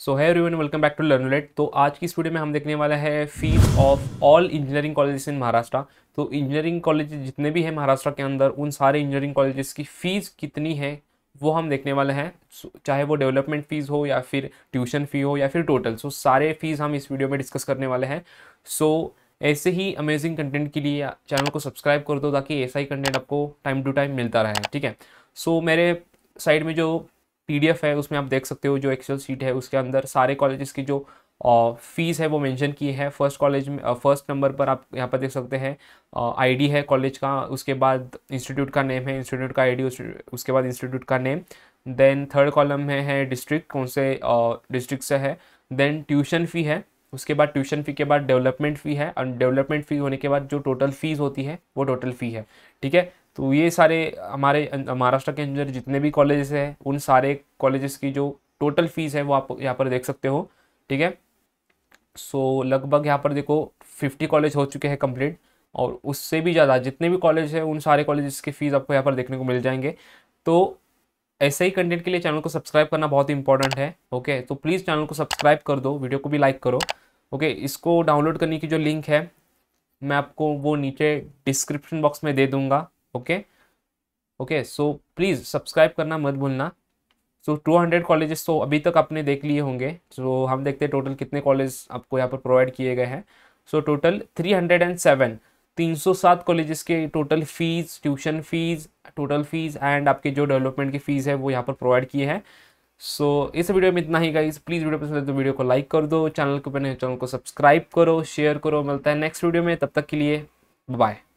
so hi everyone welcome back to Learnlet तो आज की इस वीडियो में हम देखने वाला है fees of all engineering colleges in Maharashtra तो इंजीनियरिंग कॉलेज जितने भी हैं महाराष्ट्र के अंदर उन सारे इंजीनियरिंग कॉलेजेस की फ़ीस कितनी है वो हम देखने वाले हैं चाहे वो डेवलपमेंट फ़ीस हो या फिर ट्यूशन फ़ी हो या फिर टोटल सो सारे फ़ीस हम इस वीडियो में डिस्कस करने वाले हैं सो so, ऐसे ही अमेजिंग कंटेंट के लिए चैनल को सब्सक्राइब कर दो ताकि ऐसा ही कंटेंट आपको टाइम टू टाइम मिलता रहे ठीक है सो so, मेरे साइड में जो पीडीएफ है उसमें आप देख सकते हो जो एक्सेल सीट है उसके अंदर सारे कॉलेजेस की जो फ़ीस है वो मेंशन की है फर्स्ट कॉलेज में फर्स्ट नंबर पर आप यहाँ पर देख सकते हैं आईडी है कॉलेज का उसके बाद इंस्टीट्यूट का नेम है इंस्टीट्यूट का आईडी उसके बाद इंस्टीट्यूट का नेम देन थर्ड कॉलम में है डिस्ट्रिक्ट कौन से डिस्ट्रिक्ट से है देन ट्यूशन फ़ी है उसके बाद ट्यूशन फ़ी के बाद डेवलपमेंट फ़ी है और डेवलपमेंट फ़ी होने के बाद जो टोटल फ़ीस होती है वो टोटल फ़ी है ठीक है तो ये सारे हमारे अं, महाराष्ट्र के अंदर जितने भी कॉलेजेस हैं उन सारे कॉलेजेस की जो टोटल फीस है वो आप यहाँ पर देख सकते हो ठीक है सो लगभग यहाँ पर देखो फिफ्टी कॉलेज हो चुके हैं कंप्लीट और उससे भी ज़्यादा जितने भी कॉलेज हैं उन सारे कॉलेजेस की फ़ीस आपको यहाँ पर देखने को मिल जाएंगे तो ऐसे ही कंटेंट के लिए चैनल को सब्सक्राइब करना बहुत इंपॉर्टेंट है ओके तो प्लीज़ चैनल को सब्सक्राइब कर दो वीडियो को भी लाइक करो ओके इसको डाउनलोड करने की जो लिंक है मैं आपको वो नीचे डिस्क्रिप्शन बॉक्स में दे दूँगा okay okay so please subscribe करना मत भूलना सो टू हंड्रेड कॉलेजेस तो अभी तक आपने देख लिए होंगे सो so, हम देखते हैं टोटल कितने कॉलेज आपको यहाँ पर प्रोवाइड किए गए हैं so total three hundred and seven तीन सौ सात कॉलेजेस के total fees tuition fees total fees and आपके जो डेवलपमेंट की फ़ीस है वो यहाँ पर प्रोवाइड किए हैं सो so, इस वीडियो में इतना ही गाइस प्लीज़ वीडियो पसंद है तो वीडियो को लाइक कर दो चैनल को अपने चैनल को सब्सक्राइब करो शेयर करो मिलता है नेक्स्ट वीडियो में तब तक के लिए बाय